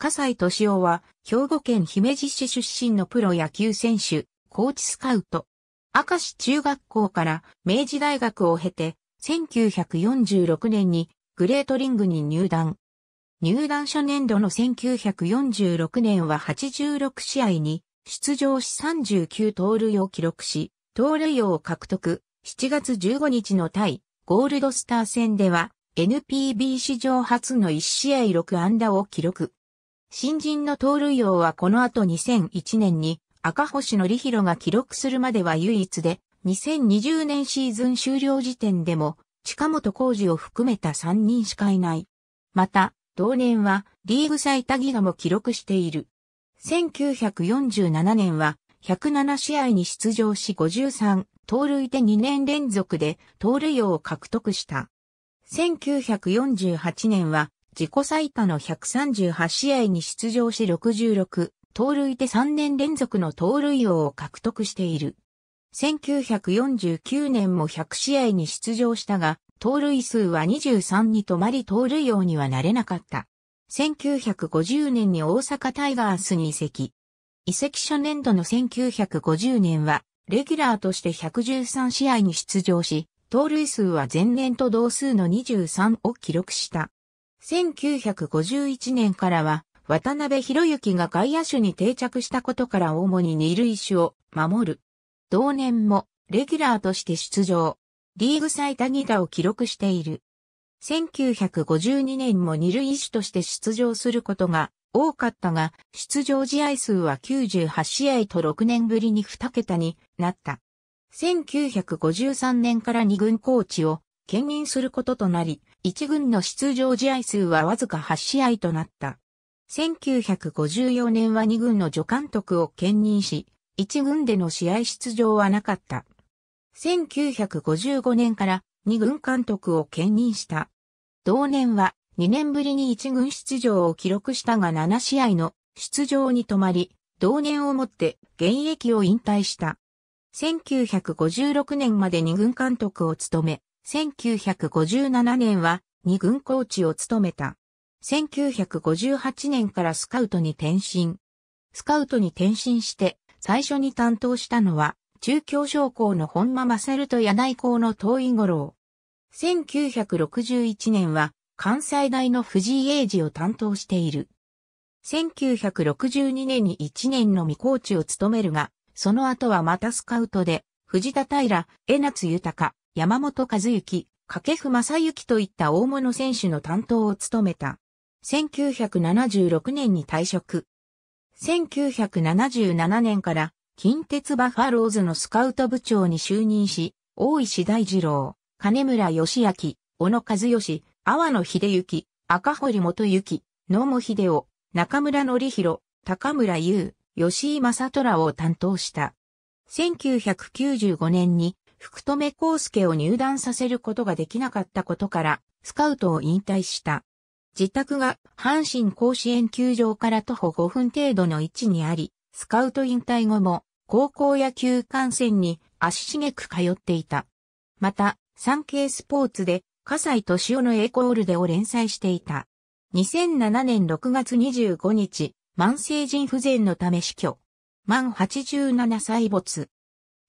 笠井敏夫は、兵庫県姫路市出身のプロ野球選手、コーチスカウト。明石中学校から明治大学を経て、1946年にグレートリングに入団。入団初年度の1946年は86試合に出場し39盗塁を記録し、盗塁王を獲得。7月15日の対ゴールドスター戦では NPB 史上初の1試合6安打を記録。新人の盗塁王はこの後2001年に赤星のリヒロが記録するまでは唯一で、2020年シーズン終了時点でも、近本浩二を含めた3人しかいない。また、同年はリーグ最多ギガも記録している。1947年は107試合に出場し53、盗塁で2年連続で盗塁王を獲得した。1948年は自己最多の138試合に出場し66、盗塁で3年連続の盗塁王を獲得している。1949年も100試合に出場したが、盗塁数は23に止まり盗塁王にはなれなかった。1950年に大阪タイガースに移籍。移籍初年度の1950年は、レギュラーとして113試合に出場し、盗塁数は前年と同数の23を記録した。1951年からは、渡辺博之が外野手に定着したことから主に二塁手を守る。同年もレギュラーとして出場。リーグ最多2打を記録している。1952年も二塁手として出場することが多かったが、出場試合数は98試合と6年ぶりに2桁になった。1953年から二軍コーチを兼任することとなり、一軍の出場試合数はわずか8試合となった。1954年は二軍の助監督を兼任し、一軍での試合出場はなかった。1955年から二軍監督を兼任した。同年は2年ぶりに一軍出場を記録したが7試合の出場に止まり、同年をもって現役を引退した。1956年まで二軍監督を務め、1957年は2軍コーチを務めた。1958年からスカウトに転身。スカウトに転身して最初に担当したのは中京商工の本間正ルと柳井校の遠井五郎。1961年は関西大の藤井英二を担当している。1962年に1年の未コーチを務めるが、その後はまたスカウトで、藤田平、江夏豊、山本和幸、掛布正幸といった大物選手の担当を務めた。1976年に退職。1977年から近鉄バファローズのスカウト部長に就任し、大石大二郎、金村義明、小野和義、阿波野秀幸、赤堀元幸、野茂秀夫、中村則弘、高村優、吉井正虎を担当した。1995年に福留康介を入団させることができなかったことから、スカウトを引退した。自宅が阪神甲子園球場から徒歩5分程度の位置にあり、スカウト引退後も高校野球観戦に足しげく通っていた。また、産経スポーツで、笠井敏夫のエコールデを連載していた。2007年6月25日、慢性腎不全のため死去。満87歳没。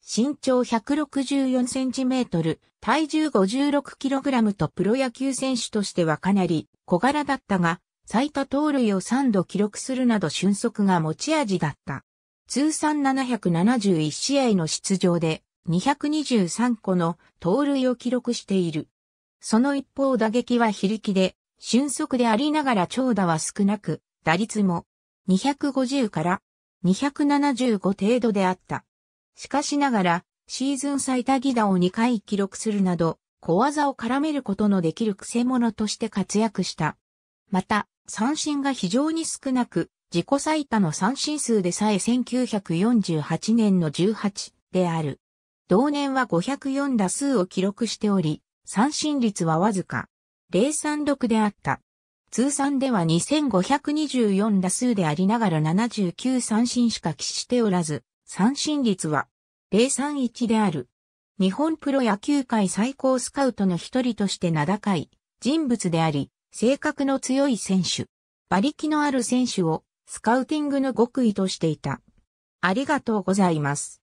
身長164センチメートル、体重56キログラムとプロ野球選手としてはかなり小柄だったが、最多盗塁を3度記録するなど俊足が持ち味だった。通算771試合の出場で223個の盗塁を記録している。その一方打撃は非力で、俊足でありながら長打は少なく、打率も250から275程度であった。しかしながら、シーズン最多ギダを2回記録するなど、小技を絡めることのできる癖者として活躍した。また、三振が非常に少なく、自己最多の三振数でさえ1948年の18である。同年は504打数を記録しており、三振率はわずか036であった。通算では2524打数でありながら79三振しか喫しておらず、三振率は031である。日本プロ野球界最高スカウトの一人として名高い人物であり、性格の強い選手。馬力のある選手をスカウティングの極意としていた。ありがとうございます。